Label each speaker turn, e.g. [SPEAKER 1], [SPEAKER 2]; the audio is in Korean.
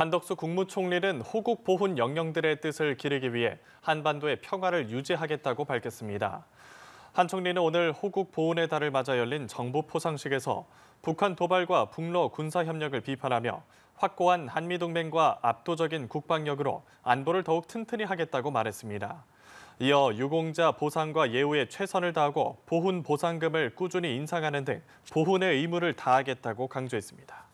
[SPEAKER 1] 한덕수 국무총리는 호국 보훈 영령들의 뜻을 기르기 위해 한반도의 평화를 유지하겠다고 밝혔습니다. 한 총리는 오늘 호국 보훈의 달을 맞아 열린 정부 포상식에서 북한 도발과 북러 군사 협력을 비판하며 확고한 한미 동맹과 압도적인 국방력으로 안보를 더욱 튼튼히 하겠다고 말했습니다. 이어 유공자 보상과 예우에 최선을 다하고 보훈 보상금을 꾸준히 인상하는 등 보훈의 의무를 다하겠다고 강조했습니다.